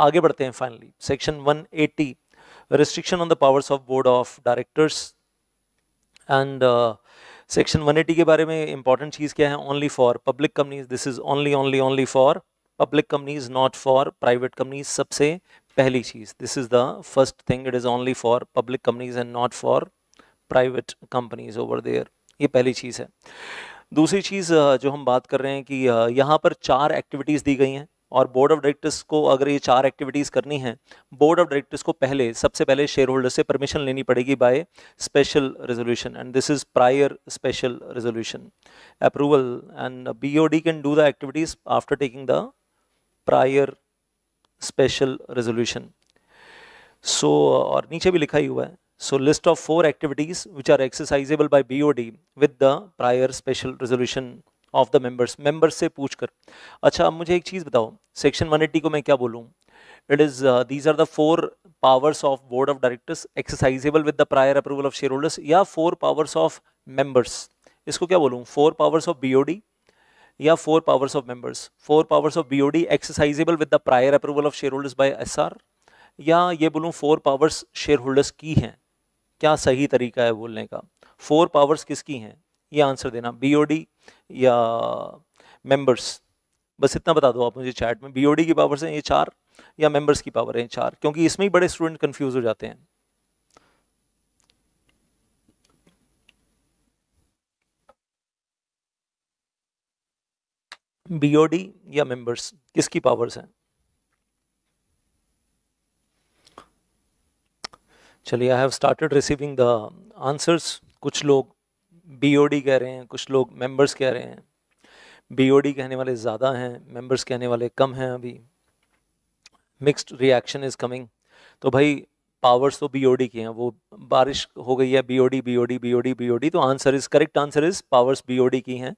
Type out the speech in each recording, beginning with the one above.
आगे बढ़ते हैं finally section 180 restriction on the powers of board of directors and section 180 के बारे में इंपॉर्टेंट चीज़ क्या है only for public companies this is only only only for public companies not for private companies सबसे पहली चीज़ this is the first thing it is only for public companies and not for private companies over there ये पहली चीज़ है दूसरी चीज़ uh, जो हम बात कर रहे हैं कि uh, यहाँ पर चार एक्टिविटीज़ दी गई हैं और बोर्ड ऑफ डायरेक्टर्स को अगर ये चार एक्टिविटीज़ करनी है बोर्ड ऑफ डायरेक्टर्स को पहले सबसे पहले शेयर होल्डर से परमिशन लेनी पड़ेगी by special resolution and this is prior special resolution approval and B can do the activities after taking the prior special resolution so और नीचे भी लिखा ही हुआ है so list of four activities which are exercisable by BOD with the prior special resolution of the members members से पूछकर अच्छा अब मुझे एक चीज़ बताओ सेक्शन 180 को मैं क्या बोलूँ it is these are the four powers of board of directors exercisable with the prior approval of share shareholders या फोर पावर्स ऑफ मेंबर्स इसको क्या बोलूँ फोर पावर्स ऑफ बी या four powers of members four powers of B O D exercisable with the prior approval of share shareholders by S R या ये बोलूँ four powers share holders की हैं क्या सही तरीका है बोलने का फोर पावर्स किसकी हैं ये आंसर देना बीओडी या मेंबर्स बस इतना बता दो आप मुझे चैट में बीओडी की पावर से ये चार या मेंबर्स की पावर है ये चार क्योंकि इसमें ही बड़े स्टूडेंट कंफ्यूज हो जाते हैं बीओडी या मेंबर्स किसकी पावर्स हैं चलिए I have started receiving the answers कुछ लोग बीओडी कह रहे हैं कुछ लोग मेंबर्स कह रहे हैं बीओडी कहने वाले ज़्यादा हैं मेंबर्स कहने वाले कम हैं अभी मिक्स्ड रिएक्शन इज़ कमिंग तो भाई पावर्स तो बीओडी की हैं वो बारिश हो गई है बीओडी बीओडी बीओडी बीओडी तो answer is correct answer is powers BOD की हैं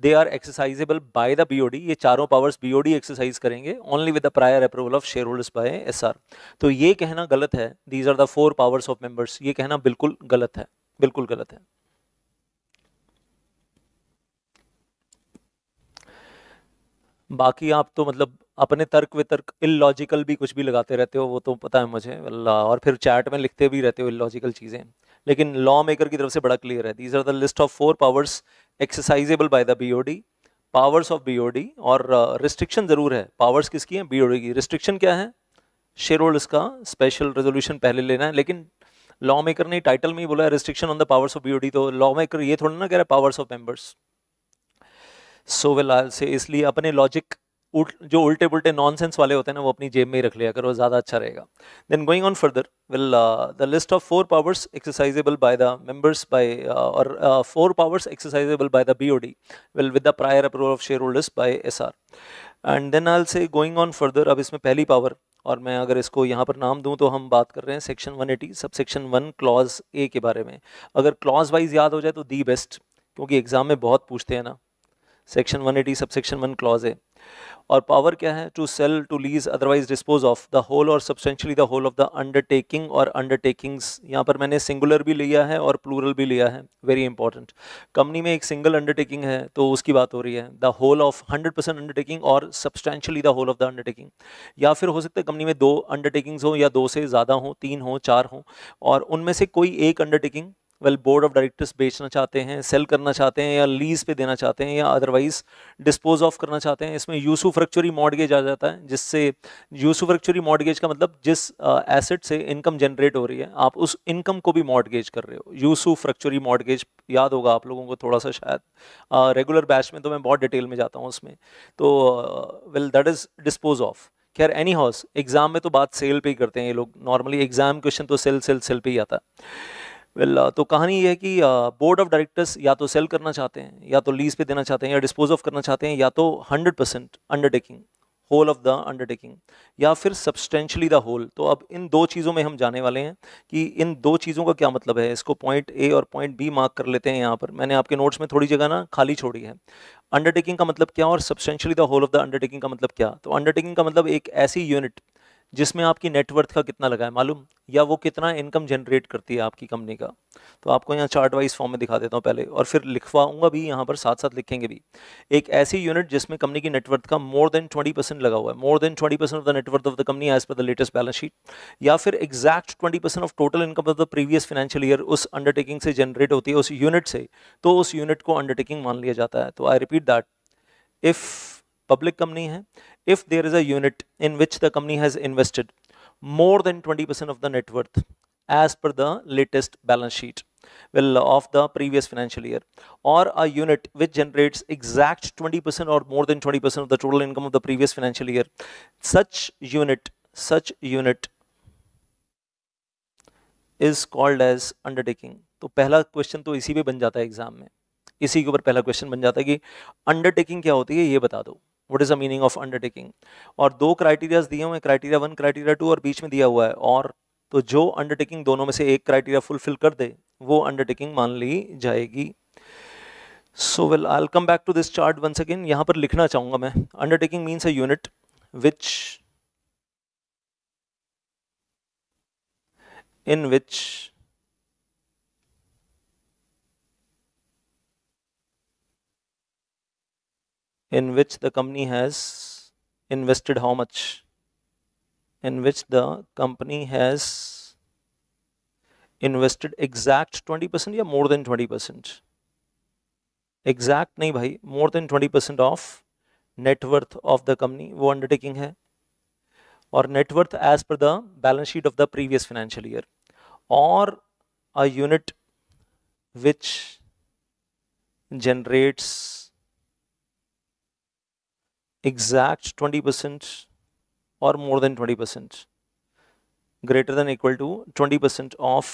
they are exercisable by the BOD ये चारों पावर्स बीओडी एक्सरसाइज करेंगे only with the prior approval of share shareholders by SR तो ये कहना गलत है these are the four powers of members ये कहना बिल्कुल गलत है बिल्कुल गलत है बाकी आप तो मतलब अपने तर्क वितर्क इलॉजिकल भी कुछ भी लगाते रहते हो वो तो पता है मुझे अल्लाह और फिर चैट में लिखते भी रहते हो इलॉजिकल चीज़ें लेकिन लॉ मेकर की तरफ से बड़ा क्लियर है these are the list of four powers exercisable by the B powers of B और रिस्ट्रिक्शन uh, ज़रूर है पावर्स किसकी हैं बी की रिस्ट्रिक्शन क्या है शेयर होल्डर्स का स्पेशल रेजोल्यूशन पहले लेना है लेकिन लॉ मेकर ने टाइटल में ही बोला है restriction on the powers of B तो लॉ मेकर ये थोड़ा ना कह रहा है powers of members so will I say इसलिए अपने लॉजिक जो उल्टे पुल्टे नॉनसेंस वाले होते हैं ना वो अपनी जेब में ही रख लिया करो ज़्यादा अच्छा रहेगा then going on further will the list of four powers exercisable by the members by और four powers exercisable by the BOD will with the prior approval of share shareholders by SR and then also going on further अब इसमें पहली power और मैं अगर इसको यहाँ पर नाम दूँ तो हम बात कर रहे हैं section one eighty sub section one clause A के बारे में अगर क्लॉज वाइज याद हो जाए तो दी बेस्ट क्योंकि एग्ज़ाम में बहुत पूछते हैं ना सेक्शन 180 सबसेक्शन वन क्लॉज है और पावर क्या है to sell to lease otherwise dispose of the whole और substantially the whole of the undertaking और अंडरटेकिंग्स यहाँ पर मैंने सिंगुलर भी लिया है और प्लूरल भी लिया है वेरी इंपॉर्टेंट कंपनी में एक सिंगल अंडरटेकिंग है तो उसकी बात हो रही है the whole of hundred percent undertaking और substantially the whole of the undertaking या फिर हो सकता है कंपनी में दो अंडरटेकिंग्स हो या दो से ज़्यादा हों तीन हों चार हों और उनमें से कोई एक undertaking well board of directors बेचना चाहते हैं सेल करना चाहते हैं या लीज पे देना चाहते हैं या अदरवाइज डिस्पोज ऑफ करना चाहते हैं इसमें रक्चुरी मॉडगेज आ जाता है जिससे रक्चुरी मॉडगेज का मतलब जिस एसेट uh, से इनकम जनरेट हो रही है आप उस इनकम को भी मॉडगेज कर रहे हो रक्चुरी मॉडगेज याद होगा आप लोगों को थोड़ा सा शायद रेगुलर uh, बैच में तो मैं बहुत डिटेल में जाता हूँ उसमें तो well that is dispose of खैर एनी हाउस एग्ज़ाम में तो बात सेल पे ही करते हैं ये लोग नॉर्मली एग्ज़ाम क्वेश्चन तो सेल सेल सेल पे ही आता है वेल well, uh, तो कहानी ये है कि बोर्ड ऑफ डायरेक्टर्स या तो सेल करना चाहते हैं या तो लीज पे देना चाहते हैं या डिस्पोज ऑफ करना चाहते हैं या तो 100 percent undertaking whole of the undertaking या फिर सब्सटेंशली द होल तो अब इन दो चीज़ों में हम जाने वाले हैं कि इन दो चीज़ों का क्या मतलब है इसको पॉइंट ए और पॉइंट बी मार्क कर लेते हैं यहाँ पर मैंने आपके नोट्स में थोड़ी जगह ना खाली छोड़ी है अंडरटेकिंग का मतलब क्या और substantially the whole of the undertaking का मतलब क्या तो अंडरटेकिंग का मतलब एक ऐसी यूनिट जिसमें आपकी नेटवर्थ का कितना लगा है मालूम या वो कितना इनकम जनरेट करती है आपकी कंपनी का तो आपको यहाँ चार्ट वाइज फॉर्म में दिखा देता हूँ पहले और फिर लिखवाऊंगा भी यहाँ पर साथ साथ लिखेंगे भी एक ऐसी यूनिट जिसमें कंपनी की नेटवर्थ का मोर देन ट्वेंटी परसेंट लगा हुआ है more than twenty percent of the net worth of the company as per the latest balance sheet या फिर exact twenty percent of total income of the previous financial year उस undertaking से generate होती है उस यूनिट से तो उस यूनिट को अंडरटेकिंग मान लिया जाता है तो I repeat that if public company है if there is a unit in which the company has invested more than 20% of the net worth as per the latest balance sheet well of the previous financial year or a unit which generates exact 20% or more than 20% of the total income of the previous financial year such unit such unit is called as undertaking to pehla question to isi pe ban jata hai exam mein isi ke upar pehla question ban jata hai ki undertaking kya hoti hai ye bata do what is the meaning of undertaking और दो criterias दिए हुए हैं criteria one criteria to और बीच में दिया हुआ है और तो जो अंडरटेकिंग दोनों में से एक क्राइटेरिया फुलफिल कर दे वो अंडरटेकिंग मान ली जाएगी so well I come back to this chart one second यहाँ पर लिखना चाहूँगा मैं undertaking means a unit which in which in which the company has invested how much in which the company has invested exact 20% or more than 20% exact नहीं भाई more than 20% of net worth of the company वो undertaking है और net worth as per the balance sheet of the previous financial year or a unit which generates exact 20% or more than 20% greater than equal to 20% of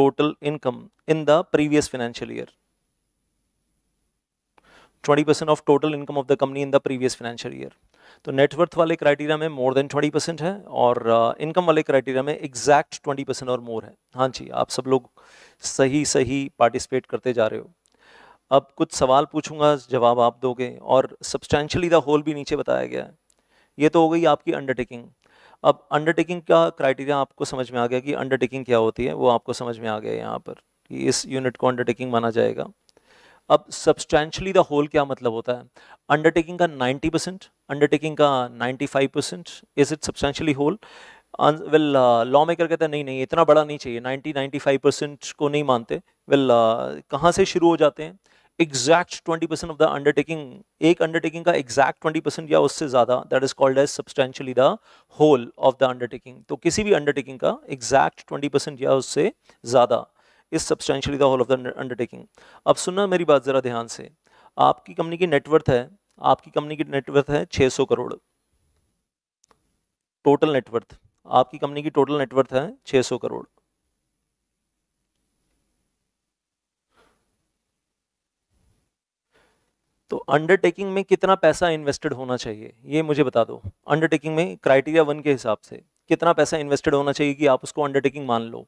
total income in the previous financial year 20% of total income of the company in the previous financial year तो net worth वाले criteria में more than 20 percent है और income uh, वाले criteria में exact 20 percent और more है हाँ जी आप सब लोग सही सही पार्टिसिपेट करते जा रहे हो अब कुछ सवाल पूछूंगा जवाब आप दोगे और सब्सटैंशली द होल भी नीचे बताया गया है ये तो हो गई आपकी अंडरटेकिंग अब अंडरटेकिंग का क्राइटेरिया आपको समझ में आ गया कि अंडरटेकिंग क्या होती है वो आपको समझ में आ गया यहाँ पर कि इस यूनिट को अंडरटेकिंग माना जाएगा अब सब्सटैंशली द होल क्या मतलब होता है अंडरटेकिंग का 90 परसेंट अंडरटेकिंग का 95 percent is it substantially whole well lawmaker कहते हैं नहीं नहीं इतना बड़ा नहीं चाहिए 90 95 परसेंट को नहीं मानते वेल well, uh, कहाँ से शुरू हो जाते हैं exact twenty percent of the undertaking एक अंडरटेकिंग का एग्जैक्ट ट्वेंटी परसेंट या उससे ज़्यादा that is called as substantially the whole of the undertaking तो किसी भी अंडरटेकिंग का एग्जैक्ट ट्वेंटी परसेंट या उससे ज़्यादा is substantially the whole of the undertaking अब सुनना मेरी बात ज़रा ध्यान से आपकी कंपनी की नेटवर्थ है आपकी कंपनी की नेटवर्थ है सौ करोड़ टोटल नेटवर्थ आपकी कंपनी की टोटल नेटवर्थ है सौ करोड़ तो अंडरटेकिंग में कितना पैसा इन्वेस्टेड होना चाहिए ये मुझे बता दो अंडरटेकिंग में क्राइटेरिया वन के हिसाब से कितना पैसा इन्वेस्टेड होना चाहिए कि आप उसको अंडरटेकिंग मान लो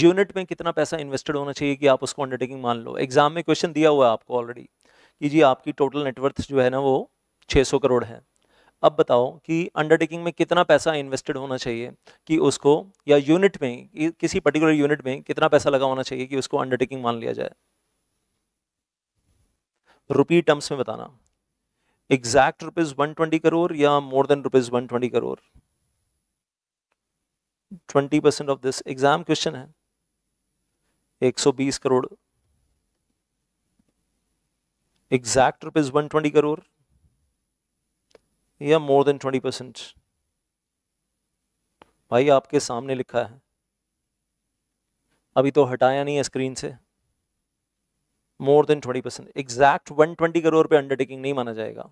यूनिट में कितना पैसा इन्वेस्टेड होना चाहिए कि आप उसको अंडरटेकिंग मान लो एग्जाम में क्वेश्चन दिया हुआ है आपको ऑलरेडी कि जी आपकी टोटल नेटवर्थ जो है ना वो छः करोड़ है अब बताओ कि अंडरटेकिंग में कितना पैसा इन्वेस्टेड होना चाहिए कि उसको या यूनिट में किसी पर्टिकुलर यूनिट में कितना पैसा लगा होना चाहिए कि उसको अंडरटेकिंग मान लिया जाए रुपी टर्म्स में बताना exact rupees one twenty crore या more than rupees one twenty crore twenty percent of this exam question है एक सौ बीस crore exact rupees one twenty crore या मोर देन ट्वेंटी परसेंट भाई आपके सामने लिखा है अभी तो हटाया नहीं है स्क्रीन से more than twenty percent exact one twenty crore पे अंडरटेकिंग नहीं माना जाएगा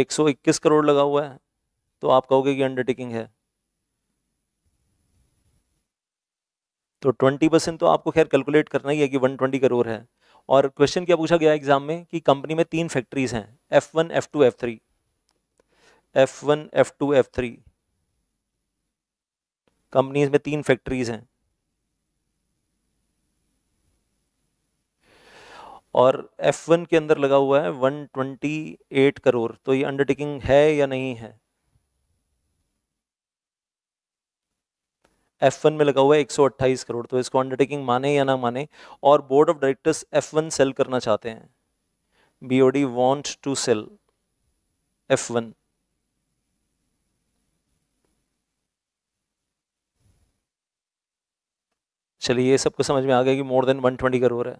एक सौ इक्कीस करोड़ लगा हुआ है तो आप कहोगे कि अंडरटेकिंग है तो ट्वेंटी परसेंट तो आपको खैर कैलकुलेट करना ही है कि वन ट्वेंटी करोड़ है और क्वेश्चन क्या पूछा गया एग्जाम में कि कंपनी में तीन फैक्ट्रीज हैं F one F two F three F one F two F three companies में तीन फैक्ट्रीज हैं और F1 के अंदर लगा हुआ है 128 करोड़ तो ये अंडरटेकिंग है या नहीं है F1 में लगा हुआ है 128 करोड़ तो इसको अंडरटेकिंग माने या ना माने और board of directors F1 cell करना चाहते हैं B O D want to sell one चलिए ये सबको समझ में आ गया कि मोर देन 120 करोड़ है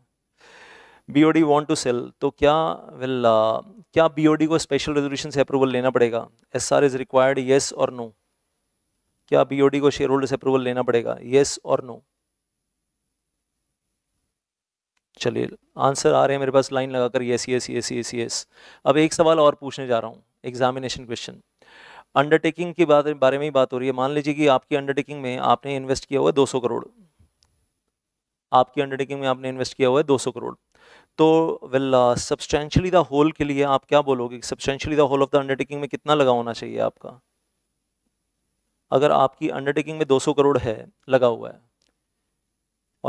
बीओडी वांट टू सेल तो क्या विल uh, क्या बीओडी को स्पेशल रेजोल्यूशन से अप्रूवल लेना पड़ेगा S R is required yes और नो क्या बीओडी को शेयर होल्डर से अप्रूवल लेना पड़ेगा येस और नो चलिए आंसर आ रहे हैं मेरे पास लाइन लगाकर yes yes yes yes yes अब एक सवाल और पूछने जा रहा हूँ एग्जामिनेशन क्वेश्चन अंडरटेकिंग के बारे में ही बात हो रही है मान लीजिए कि आपकी अंडरटेकिंग में आपने इन्वेस्ट किया हुआ है 200 करोड़ आपकी अंडरटेकिंग में आपने इन्वेस्ट किया हुआ है 200 करोड़ तो वेल सब्सटेंशली द होल के लिए आप क्या बोलोगे substantially the whole of the undertaking में कितना लगा होना चाहिए आपका अगर आपकी अंडरटेकिंग में 200 करोड़ है लगा हुआ है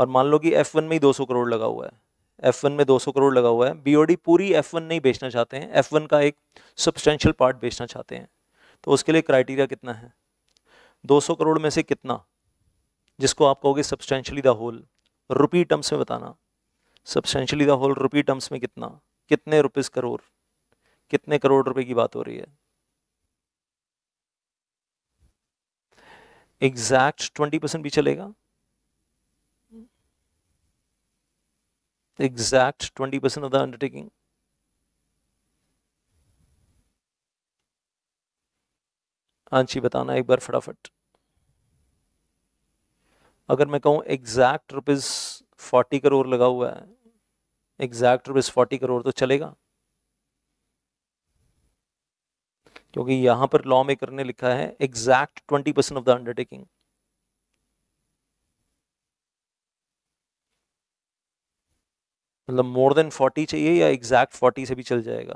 और मान लो कि एफ में ही 200 करोड़ लगा हुआ है एफ में 200 करोड़ लगा हुआ है बीओडी पूरी एफ नहीं बेचना चाहते हैं एफ का एक सब्सटेंशियल पार्ट बेचना चाहते हैं तो उसके लिए क्राइटेरिया कितना है 200 करोड़ में से कितना जिसको आप कहोगे substantially the whole rupee terms में बताना substantially the whole rupee terms में कितना कितने रुपीज करोड़ कितने करोड़ रुपए की बात हो रही है एग्जैक्ट ट्वेंटी परसेंट भी चलेगा exact twenty percent of the undertaking आंची बताना एक बार फटाफट अगर मैं कहूं एग्जैक्ट रुपीज़ फोर्टी करोड़ लगा हुआ है एग्जैक्ट रुपीज़ फोर्टी करोड़ तो चलेगा क्योंकि यहां पर लॉ मेकर ने लिखा है exact twenty percent of the undertaking मतलब मोर देन फोर्टी चाहिए या एग्जैक्ट फोर्टी से भी चल जाएगा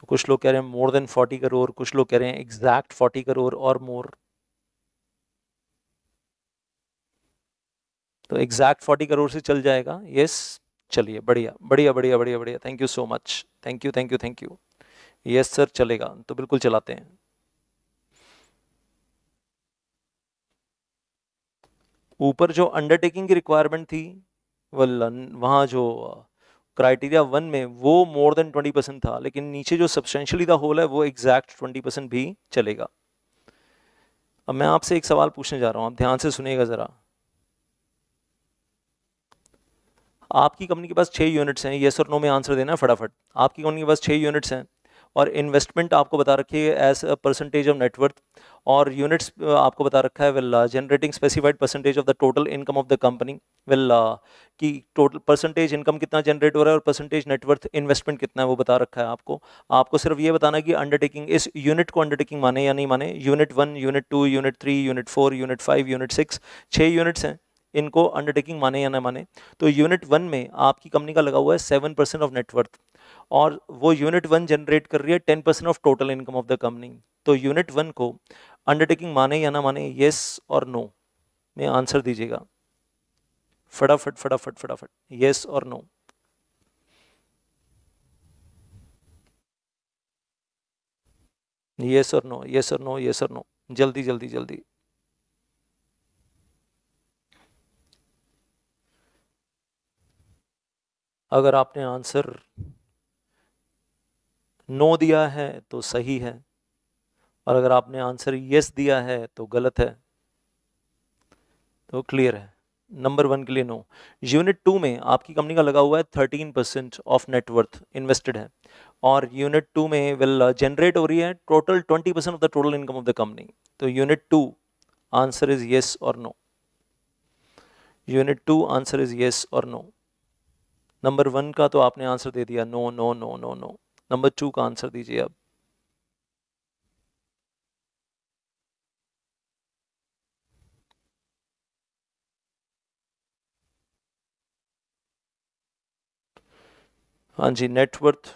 तो कुछ लोग कह रहे हैं मोर देन फोर्टी करोड़ कुछ लोग कह रहे हैं एग्जैक्ट फोर्टी करोड़ और मोर तो एग्जैक्ट फोर्टी करोड़ से चल जाएगा यस चलिए बढ़िया बढ़िया बढ़िया बढ़िया बढ़िया thank you so much thank you thank you thank you yes sir चलेगा तो बिल्कुल चलाते हैं ऊपर जो अंडरटेकिंग की रिक्वायरमेंट थी वहाँ जो क्राइटेरिया uh, वन में वो मोर देन ट्वेंटी परसेंट था लेकिन नीचे जो सब्सटेंशियली द होल है वो एग्जैक्ट ट्वेंटी परसेंट भी चलेगा अब मैं आपसे एक सवाल पूछने जा रहा हूँ आप ध्यान से सुनिएगा ज़रा आपकी कंपनी के पास छः यूनिट्स हैं येस और नो में आंसर देना है फटाफट आपकी कंपनी के पास छः यूनिट्स हैं और इन्वेस्टमेंट आपको बता रखी है एज परसेंटेज ऑफ नेटवर्थ और यूनिट्स आपको बता रखा है विल्ला generating specified percentage of the total income of the company will कि टोटल परसेंटेज इनकम कितना जनरेट हो रहा है और परसेंटेज नेटवर्थ इन्वेस्टमेंट कितना है वो बता रखा है आपको आपको सिर्फ ये बताना है कि अंडरटेकिंग इस यूनिट को अंडरटेकिंग माने या नहीं माने unit one unit two unit three unit four unit five unit six छः यूनिट्स हैं इनको अंडरटेकिंग माने या ना माने तो यूनिट वन में आपकी कंपनी का लगा हुआ है सेवन परसेंट ऑफ नेटवर्थ और वो यूनिट वन जनरेट कर रही है ten percent of total income of the company तो यूनिट वन को अंडरटेकिंग माने या ना माने येस और नो में आंसर दीजिएगा फटाफट फटाफट फटाफट येस और नो येस और नो येस और नो येस और नो जल्दी जल्दी जल्दी अगर आपने आंसर नो दिया है तो सही है और अगर आपने आंसर यस दिया है तो गलत है तो क्लियर है नंबर वन के लिए नो यूनिट टू में आपकी कंपनी का लगा हुआ है thirteen percent of net worth invested है और यूनिट टू में विल जनरेट uh, हो रही है total twenty percent of the total income of the company तो unit two answer is yes और no unit two answer is yes और no number one का तो आपने आंसर दे दिया no no no no no number two का answer दीजिए अब हाँ जी नेटवर्थ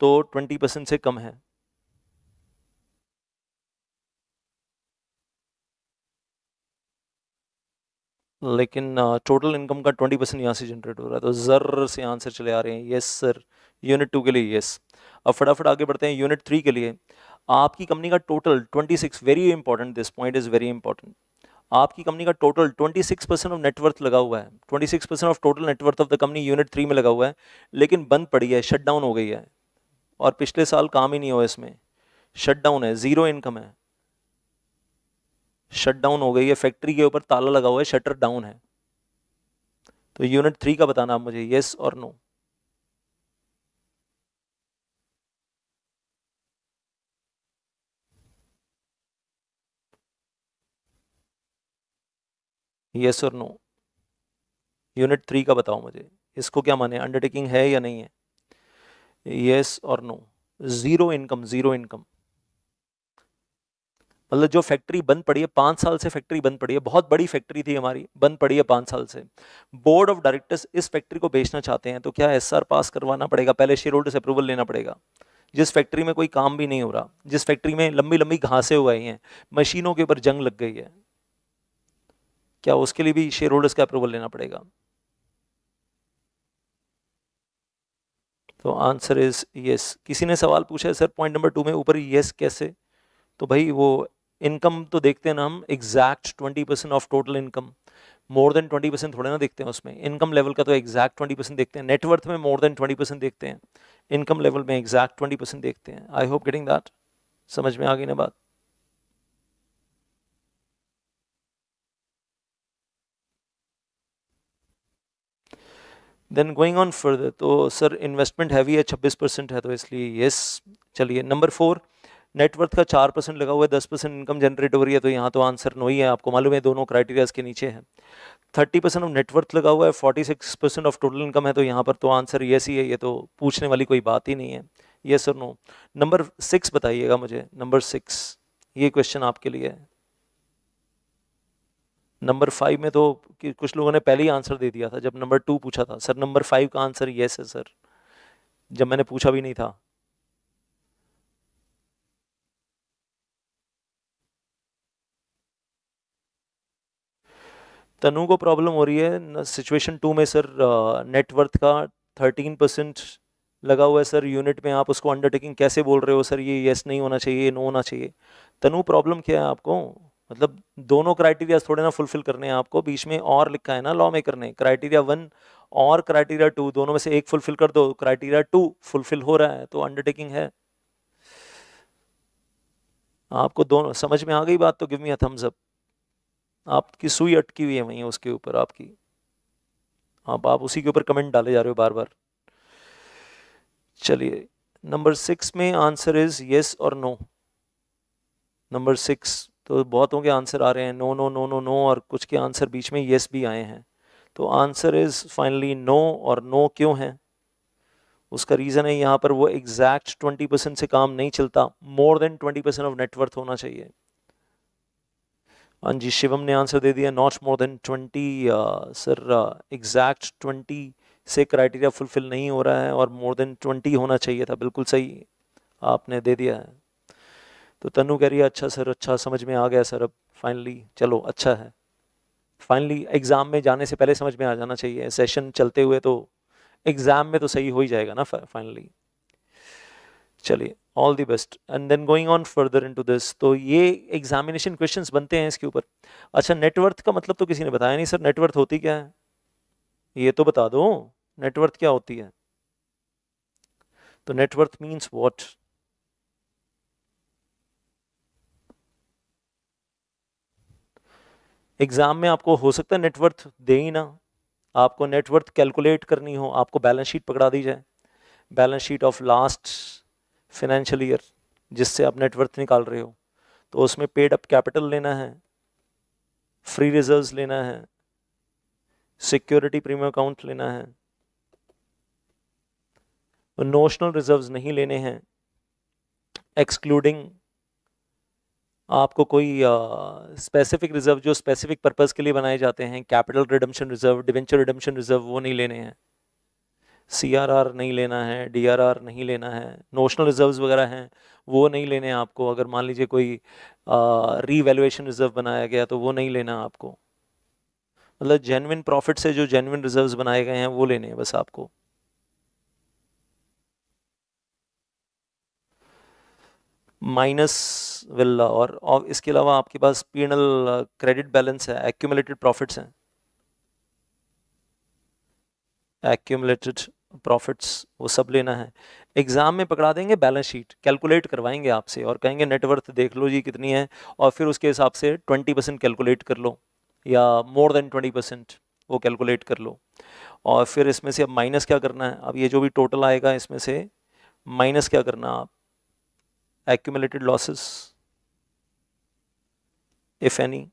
तो ट्वेंटी परसेंट से कम है लेकिन टोटल इनकम का ट्वेंटी परसेंट यहाँ से जनरेट हो रहा है तो ज़र से आंसर चले आ रहे हैं यस सर यूनिट टू के लिए यस अब फटाफट आगे बढ़ते हैं यूनिट थ्री के लिए आपकी कंपनी का total twenty six very important this point is very important आपकी कंपनी का total twenty six percent of net worth लगा हुआ है twenty six percent of total net worth of the company unit three में लगा हुआ है लेकिन बंद पड़ी है शट डाउन हो गई है और पिछले साल काम ही नहीं हुआ इसमें शट डाउन है ज़ीरो इनकम है शट डाउन हो गई है फैक्ट्री के ऊपर ताला लगा हुआ है शटर डाउन है तो यूनिट थ्री का बताना आप मुझे येस और नो यस और नो यूनिट थ्री का बताओ मुझे इसको क्या माने अंडरटेकिंग है या नहीं है येस और no zero income zero income मतलब जो फैक्ट्री बंद पड़ी है पाँच साल से फैक्ट्री बंद पड़ी है बहुत बड़ी फैक्ट्री थी हमारी बंद पड़ी है पाँच साल से बोर्ड ऑफ डायरेक्टर्स इस फैक्ट्री को बेचना चाहते हैं तो क्या एस पास करवाना पड़ेगा पहले शेयर होल्डर्स अप्रूवल लेना पड़ेगा जिस फैक्ट्री में कोई काम भी नहीं हो रहा जिस फैक्ट्री में लंबी लंबी घासें उगाई हैं मशीनों के ऊपर जंग लग गई है क्या उसके लिए भी शेयर होल्डर्स का अप्रूवल लेना पड़ेगा तो आंसर इज यस किसी ने सवाल पूछा है सर पॉइंट नंबर टू में ऊपर यस कैसे तो भाई वो इनकम तो देखते हैं ना हम exact twenty percent of total income more than twenty percent थोड़े ना देखते हैं उसमें इनकम लेवल का तो एग्जैक्ट ट्वेंटी परसेंट देखते हैं नेटवर्थ में मोर देन ट्वेंटी परसेंट देखते हैं इनकम लेवल में एग्जैक्ट ट्वेंटी परसेंट देखते हैं आई होप गेटिंग दैट समझ में आ गई ना बात देन गोइंग ऑन फर्दर तो सर इन्वेस्टमेंट हैवी है छब्बीस परसेंट है तो इसलिए येस चलिए नंबर फोर नेटवर्थ का चार परसेंट लगा हुआ है दस परसेंट इनकम जनरेट हो रही है तो यहाँ तो आंसर नो ही है आपको मालूम है दोनों क्राइटेरियाज के नीचे है थर्टी परसेंट ऑफ नेटवर्थ लगा हुआ है forty six percent of total income है तो यहाँ पर तो आंसर येस ही है ये तो पूछने वाली कोई बात ही नहीं है येस और नो नंबर सिक्स बताइएगा मुझे नंबर सिक्स ये क्वेश्चन आपके लिए है नंबर फाइव में तो कुछ लोगों ने पहले ही आंसर दे दिया था जब नंबर टू पूछा था सर नंबर फाइव का आंसर येस है सर जब मैंने पूछा भी नहीं था तनु को प्रॉब्लम हो रही है सिचुएशन टू में सर नेटवर्थ का थर्टीन परसेंट लगा हुआ है सर यूनिट में आप उसको अंडरटेकिंग कैसे बोल रहे हो सर ये येस नहीं होना चाहिए नो होना चाहिए तनु प्रॉब्लम क्या है आपको मतलब दोनों क्राइटेरिया थोड़े ना फुलफिल करने हैं आपको बीच में और लिखा है ना लॉ मेकर ने क्राइटेरिया वन और क्राइटेरिया टू दोनों में से एक फुलफिल कर दो क्राइटेरिया टू फुलफिल हो रहा है तो अंडरटेकिंग है आपको दोनों समझ में आ गई बात तो give me a thumbs up आपकी सुई अटकी हुई है वहीं उसके ऊपर आपकी आप आप उसी के ऊपर कमेंट डाले जा रहे हो बार बार चलिए नंबर सिक्स में आंसर इज येस और नो नंबर सिक्स तो बहुतों के आंसर आ रहे हैं no no no no no और कुछ के आंसर बीच में येस भी आए हैं तो आंसर इज़ फाइनली नो और नो क्यों है उसका रीज़न है यहाँ पर वो एग्जैक्ट ट्वेंटी परसेंट से काम नहीं चलता more than twenty percent of net worth होना चाहिए हाँ जी शिवम ने आंसर दे दिया not more than twenty sir exact twenty से क्राइटेरिया फुलफिल नहीं हो रहा है और मोर देन ट्वेंटी होना चाहिए था बिल्कुल सही आपने दे दिया है तो तनु कह रही है अच्छा सर अच्छा समझ में आ गया सर अब फाइनली चलो अच्छा है फाइनली एग्ज़ाम में जाने से पहले समझ में आ जाना चाहिए सेशन चलते हुए तो एग्ज़ाम में तो सही हो ही जाएगा ना फाइनली चलिए all the best and then going on further into this तो ये एग्जामिनेशन क्वेश्चन बनते हैं इसके ऊपर अच्छा नेटवर्थ का मतलब तो किसी ने बताया नहीं सर नेटवर्थ होती क्या है ये तो बता दो नेटवर्थ क्या होती है तो नेटवर्थ मीन्स वॉट एग्जाम में आपको हो सकता है नेटवर्थ दे ही ना आपको नेटवर्थ कैलकुलेट करनी हो आपको बैलेंस शीट पकड़ा दी जाए balance sheet of last financial year जिससे आप नेटवर्थ निकाल रहे हो तो उसमें पेड अप कैपिटल लेना है फ्री रिजर्व्स लेना है सिक्योरिटी प्रीमियम अकाउंट लेना है नोशनल रिजर्व्स नहीं लेने हैं एक्सक्लूडिंग आपको कोई स्पेसिफिक रिजर्व जो स्पेसिफिक पर्पज़ के लिए बनाए जाते हैं capital redemption reserve debenture redemption reserve वो नहीं लेने हैं सीआरआर नहीं लेना है डीआरआर नहीं लेना है नोशनल रिजर्व्स वगैरह हैं वो नहीं लेने आपको अगर मान लीजिए कोई रीवेल्युएशन रिजर्व बनाया गया तो वो नहीं लेना आपको मतलब जेनविन प्रॉफिट से जो जेनविन रिजर्व्स बनाए गए हैं वो लेने हैं बस आपको माइनस विल्ला और, इसके अलावा आपके पास पीनल क्रेडिट बैलेंस है एक्यूमलेटेड प्रॉफिट्स हैं एक्यूमलेटेड प्रॉफिट्स वो सब लेना है एग्ज़ाम में पकड़ा देंगे बैलेंस शीट कैलकुलेट करवाएंगे आपसे और कहेंगे नेटवर्थ देख लो जी कितनी है और फिर उसके हिसाब से ट्वेंटी परसेंट कैलकुलेट कर लो या मोर देन ट्वेंटी परसेंट वो कैलकुलेट कर लो और फिर इसमें से अब माइनस क्या करना है अब ये जो भी टोटल आएगा इसमें से माइनस क्या करना आप एक्यूमलेटेड लॉसेस इफ़ एनी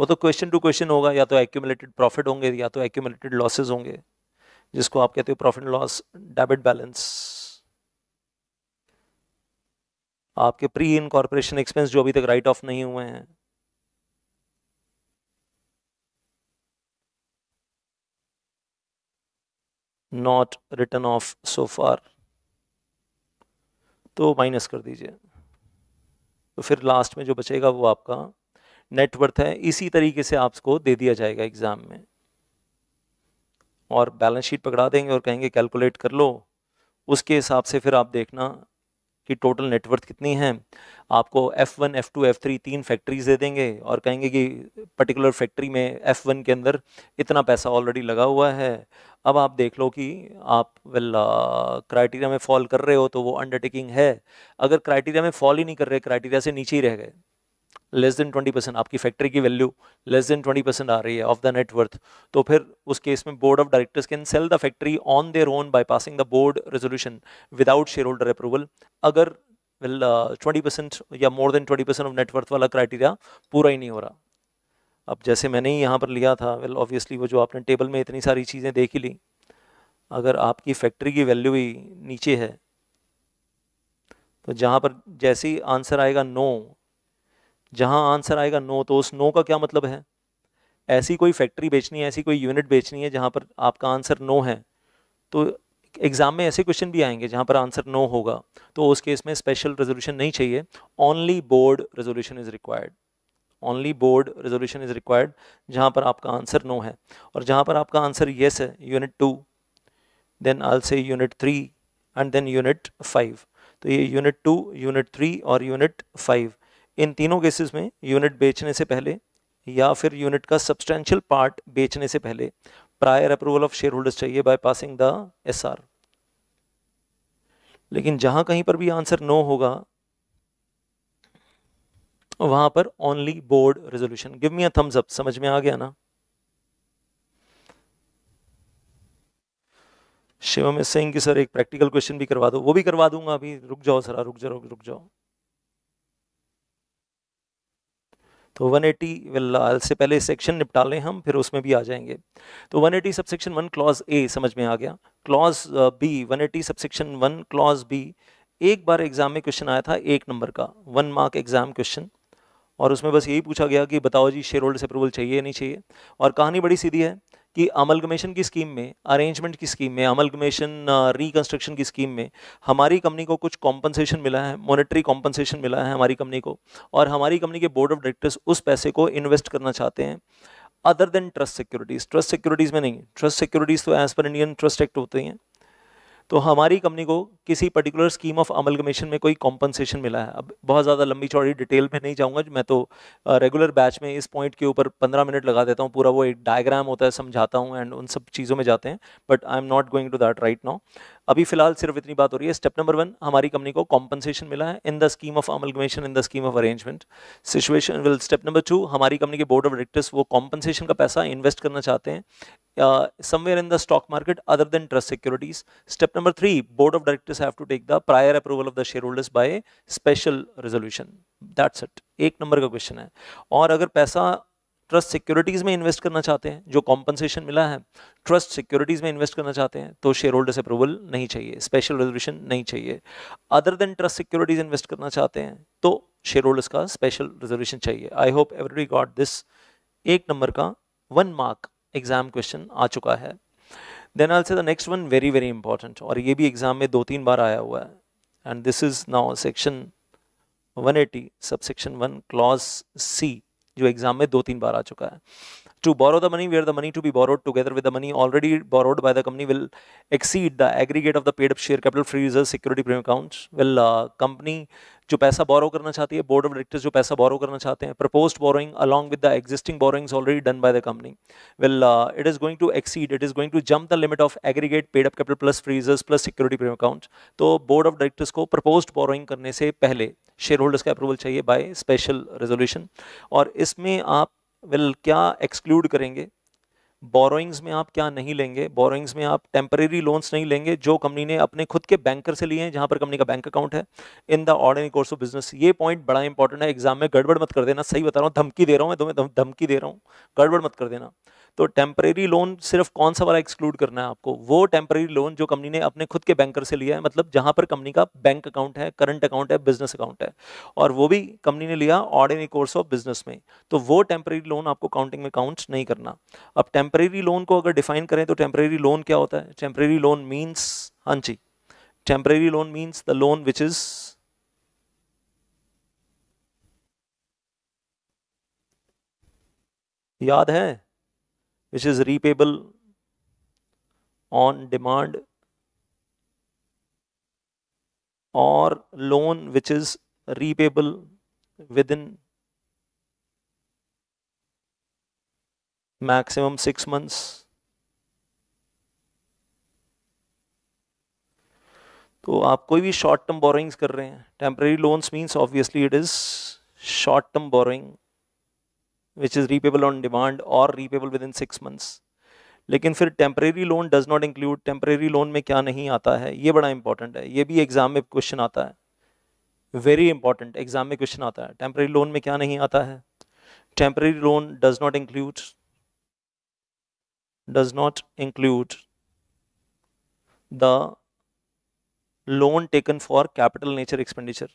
वो तो क्वेश्चन टू क्वेश्चन होगा या तो एक्यूमलेटेड प्रॉफिट होंगे या तो एक्यूमलेटेड लॉसेज होंगे जिसको आप कहते हो प्रॉफिट लॉस डेबिट बैलेंस आपके प्री इनकॉर्पोरेशन एक्सपेंस जो अभी तक राइट ऑफ नहीं हुए हैं not written off so far तो माइनस कर दीजिए तो फिर लास्ट में जो बचेगा वो आपका नेटवर्थ है इसी तरीके से आपको दे दिया जाएगा एग्ज़ाम में और बैलेंस शीट पकड़ा देंगे और कहेंगे कैलकुलेट कर लो उसके हिसाब से फिर आप देखना कि टोटल नेटवर्थ कितनी है आपको F1, F2, F3 तीन फैक्ट्रीज दे देंगे और कहेंगे कि पर्टिकुलर फैक्ट्री में F1 के अंदर इतना पैसा ऑलरेडी लगा हुआ है अब आप देख लो कि आप वेल क्राइटेरिया uh, में फॉल कर रहे हो तो वो अंडरटेकिंग है अगर क्राइटेरिया में फॉल ही नहीं कर रहे क्राइटेरिया से नीचे ही रह गए लेस देन ट्वेंटी परसेंट आपकी फैक्ट्री की value less than twenty percent आ रही है ऑफ द नेटवर्थ तो फिर उस केस में board of directors can sell the factory on their own by passing the board resolution without share holder approval अगर वेल ट्वेंटी परसेंट या more than twenty percent of net worth वाला criteria पूरा ही नहीं हो रहा अब जैसे मैंने ही यहाँ पर लिया था वेल well, ऑब्वियसली वो जो आपने टेबल में इतनी सारी चीज़ें देख ही ली अगर आपकी फैक्ट्री की वैल्यू ही नीचे है तो जहाँ पर जैसे ही आंसर आएगा नो जहां आंसर आएगा नो तो उस नो का क्या मतलब है ऐसी कोई फैक्ट्री बेचनी है ऐसी कोई यूनिट बेचनी है जहां पर आपका आंसर नो है तो एग्ज़ाम में ऐसे क्वेश्चन भी आएंगे जहां पर आंसर नो होगा तो उस केस में स्पेशल रेजोल्यूशन नहीं चाहिए only board resolution is required only board resolution is required जहां पर आपका आंसर नो है और जहां पर आपका आंसर येस है unit two then also unit three and then unit five तो ये यूनिट टू यूनिट थ्री और यूनिट फाइव इन तीनों केसेस में यूनिट बेचने से पहले या फिर यूनिट का सब्सटैंशियल पार्ट बेचने से पहले prior approval of share holders चाहिए बाय पासिंग द एसआर लेकिन जहां कहीं पर भी आंसर नो होगा वहां पर only board resolution give me a thumbs up समझ में आ गया ना शिवम सिंह की सर एक प्रैक्टिकल क्वेश्चन भी करवा दो वो भी करवा दूंगा अभी रुक जाओ सरा रुक जाओ रुक जाओ तो 180 एटी विल से पहले सेक्शन निपटा लें हम फिर उसमें भी आ जाएंगे तो 180 eighty sub section one clause ए समझ में आ गया clause B 180 eighty sub section one clause B एक बार एग्जाम में क्वेश्चन आया था एक नंबर का वन मार्क एग्जाम क्वेश्चन और उसमें बस यही पूछा गया कि बताओ जी शेयर होल्डर्स अप्रूवल चाहिए नहीं चाहिए और कहानी बड़ी सीधी है कि अमलगमेशन की स्कीम में अरेंजमेंट की स्कीम में अमलगमेशन रिकन्स्ट्रक्शन uh, की स्कीम में हमारी कंपनी को कुछ कॉम्पनसेशन मिला है मॉनेटरी कॉम्पनसेशन मिला है हमारी कंपनी को और हमारी कंपनी के बोर्ड ऑफ डायरेक्टर्स उस पैसे को इन्वेस्ट करना चाहते हैं other than trust securities trust securities में नहीं ट्रस्ट सिक्योरिटीज़ तो as per Indian Trust Act होते हैं तो हमारी कंपनी को किसी पर्टिकुलर स्कीम ऑफ अमलगमेशन में कोई कॉम्पनसेशन मिला है अब बहुत ज़्यादा लंबी चौड़ी डिटेल में नहीं जाऊँगा मैं तो रेगुलर बैच में इस पॉइंट के ऊपर पंद्रह मिनट लगा देता हूँ पूरा वो एक डायग्राम होता है समझाता हूँ एंड उन सब चीज़ों में जाते हैं but I am not going to that right now अभी फिलहाल सिर्फ इतनी बात हो रही है स्टेप नंबर वन हमारी कंपनी को कॉम्पनसेशन मिला है in the scheme of amalgamation in the scheme of arrangement situation will step number two हमारी कंपनी के बोर्ड ऑफ डायरेक्टर्स वो कॉम्पनसेशन का पैसा इन्वेस्ट करना चाहते हैं somewhere in the stock market other than trust securities step number three board of directors directors have to take the prior approval of the shareholders by special resolution that's it एक number का question है और अगर पैसा trust securities में invest करना चाहते हैं जो कॉम्पनसेशन मिला है ट्रस्ट सिक्योरिटीज में इन्वेस्ट करना चाहते हैं तो शेयर होल्डर्स अप्रूवल नहीं चाहिए स्पेशल रेजोल्यूशन नहीं चाहिए other than trust securities invest करना चाहते हैं तो शेयर होल्डर्स का स्पेशल रेजोल्यूशन चाहिए I hope every got this एक नंबर का वन मार्क एग्जाम क्वेश्चन आ चुका है then also the next one very very important और ये भी एग्जाम में दो तीन बार आया हुआ है and this is now section 180 eighty sub section one clause C जो एग्जाम में दो तीन बार आ चुका है to borrow the money where the money to be borrowed together with the money already borrowed by the company will exceed the aggregate of the paid up share capital free reserve security premium accounts will company जो पैसा बोरो करना चाहती है board of directors जो पैसा बोरो करना चाहते हैं proposed borrowing along with the existing borrowings already done by the company well it is going to exceed it is going to jump the limit of aggregate paid up capital plus free reserves plus security premium account तो board of directors को proposed borrowing करने से पहले share holders का approval चाहिए by special resolution और इसमें आप वेल क्या एक्सक्लूड करेंगे बोरोइंग्स में आप क्या नहीं लेंगे बोरोइंग्स में आप टेम्परेरी लोन्स नहीं लेंगे जो कंपनी ने अपने खुद के बैंकर से लिए हैं जहां पर कंपनी का बैंक अकाउंट है in the ordinary course of business ये पॉइंट बड़ा इंपॉर्टेंट है एग्जाम में गड़बड़ मत कर देना सही बता रहा हूँ धमकी दे रहा हूँ मैं तुम्हें धमकी दे रहा हूँ गड़बड़ मत कर देना तो टेम्परेरी लोन सिर्फ कौन सा वाला एक्सक्लूड करना है आपको वो टेम्परेरी लोन जो कंपनी ने अपने खुद के बैंकर से लिया है मतलब जहां पर कंपनी का बैंक अकाउंट है करंट अकाउंट है बिजनेस अकाउंट है और वो भी कंपनी ने लिया ऑर्डिनरी कोर्स ऑफ बिजनेस में तो वो टेम्परेरी लोन आपको काउंटिंग में काउंट नहीं करना अब टेम्परेरी लोन को अगर डिफाइन करें तो टेम्परेरी लोन क्या होता है टेम्परेरी लोन मीन्स हाँ जी temporary loan means the loan which is याद है which is repayable on demand or loan which is repayable within maximum 6 months तो आप कोई भी शॉर्ट टर्म बोरोइंग्स कर रहे हैं temporary loans means obviously it is short term borrowing is repayable on demand और repayable within six months लेकिन फिर temporary loan does not include temporary loan में क्या नहीं आता है ये बड़ा इंपॉर्टेंट है ये भी एग्जाम में क्वेश्चन आता है वेरी इंपॉर्टेंट एग्जाम में क्वेश्चन आता है टेम्परेरी लोन में क्या नहीं आता है temporary loan does not include does not include the loan taken for capital nature expenditure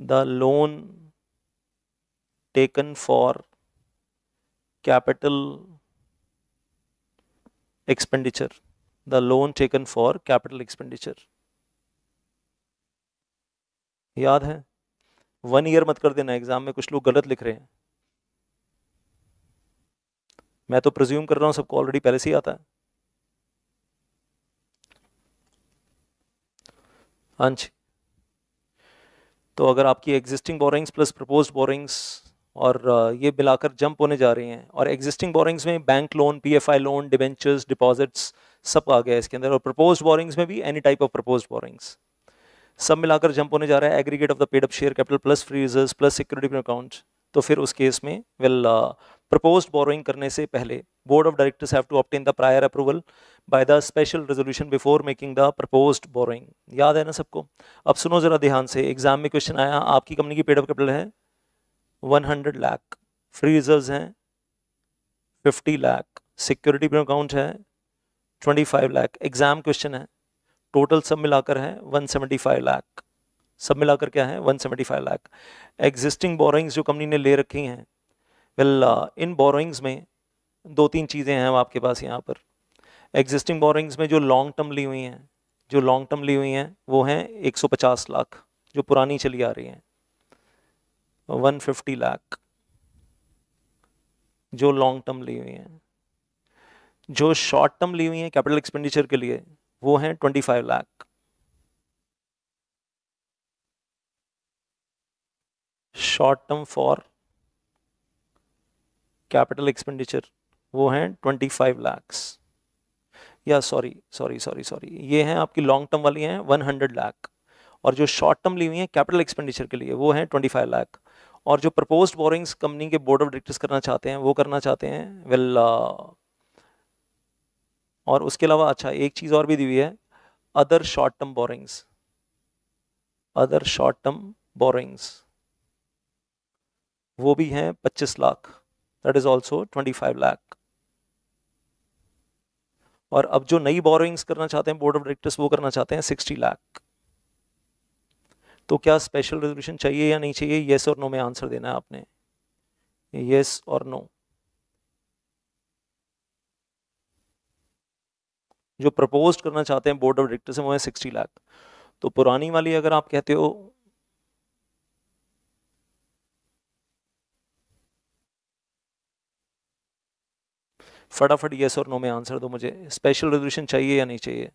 the loan taken for capital expenditure the loan taken for capital expenditure याद है वन ईयर मत कर देना एग्जाम में कुछ लोग गलत लिख रहे हैं मैं तो प्रज्यूम कर रहा हूं सबको ऑलरेडी पहले से ही आता है अंश हाँ तो अगर आपकी existing borrowings plus propose borrowings और ये मिलाकर जंप होने जा रही हैं और एग्जिस्टिंग बोरिंग्स में bank loan PFI loan debentures deposits सब आ गया इसके अंदर और प्रपोज बोरिंग्स में भी any type of propose borrowings सब मिलाकर जंप होने जा रहा है aggregate of the paid up share capital plus free reserves plus security account तो फिर उस केस में वेल प्रपोज बोरोइंग करने से पहले board of directors have to obtain the prior approval by the special resolution before making the propose borrowing याद है ना सबको अब सुनो जरा ध्यान से एग्जाम में क्वेश्चन आया आपकी कंपनी की पेड ऑफ कैपिटल है 100 लाख फ्री रिजर्व्स हैं 50 लाख सिक्योरिटी पे अकाउंट है 25 लाख एग्ज़ाम क्वेश्चन है टोटल सब मिलाकर है 175 लाख सब मिलाकर क्या है 175 लाख एग्जिस्टिंग बोरोइंग्स जो कंपनी ने ले रखी हैं वेल uh, इन बोरोइंग्स में दो तीन चीज़ें हैं आपके पास यहाँ पर एग्जिस्टिंग बोरोइंग्स में जो लॉन्ग टर्म ली हुई हैं जो लॉन्ग टर्म ली हुई हैं वो हैं 150 लाख जो पुरानी चली आ रही हैं वन फिफ्टी लाख जो लॉन्ग टर्म ली हुई हैं जो शॉर्ट टर्म ली हुई हैं कैपिटल एक्सपेंडिचर के लिए वो हैं five lakh short term for capital expenditure वो हैं फाइव लाख्स या सॉरी सॉरी सॉरी सॉरी ये हैं आपकी लॉन्ग टर्म वाली हैं हंड्रेड लाख और जो शॉर्ट टर्म ली हुई हैं कैपिटल एक्सपेंडिचर के लिए वो हैं फाइव लाख और जो प्रपोज बोरिंग्स कंपनी के बोर्ड ऑफ डायरेक्टर्स करना चाहते हैं वो करना चाहते हैं वेल well, uh, और उसके अलावा अच्छा एक चीज़ और भी दी हुई है other short term borrowings other short term borrowings वो भी हैं 25 lakh that is also 25 lakh और अब जो नई बोरिंग्स करना चाहते हैं बोर्ड ऑफ डायरेक्टर्स वो करना चाहते हैं 60 लाख तो क्या स्पेशल रेजोल्यूशन चाहिए या नहीं चाहिए येस और नो में आंसर देना है आपने येस और नो जो प्रपोज करना चाहते हैं बोर्ड ऑफ डायरेक्टर्स वो है सिक्सटी लाख तो पुरानी वाली अगर आप कहते हो फटाफट येस और नो में आंसर दो मुझे स्पेशल रेजोल्यूशन चाहिए या नहीं चाहिए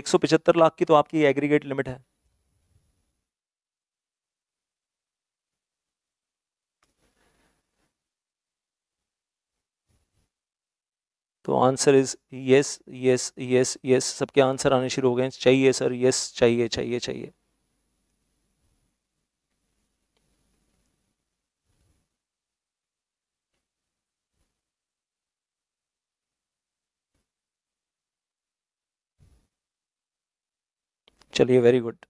एक लाख की तो आपकी एग्रीगेट लिमिट है तो answer is yes yes yes yes सबके आंसर आने शुरू हो गए चाहिए सर यस चाहिए चाहिए चाहिए चलिए वेरी गुड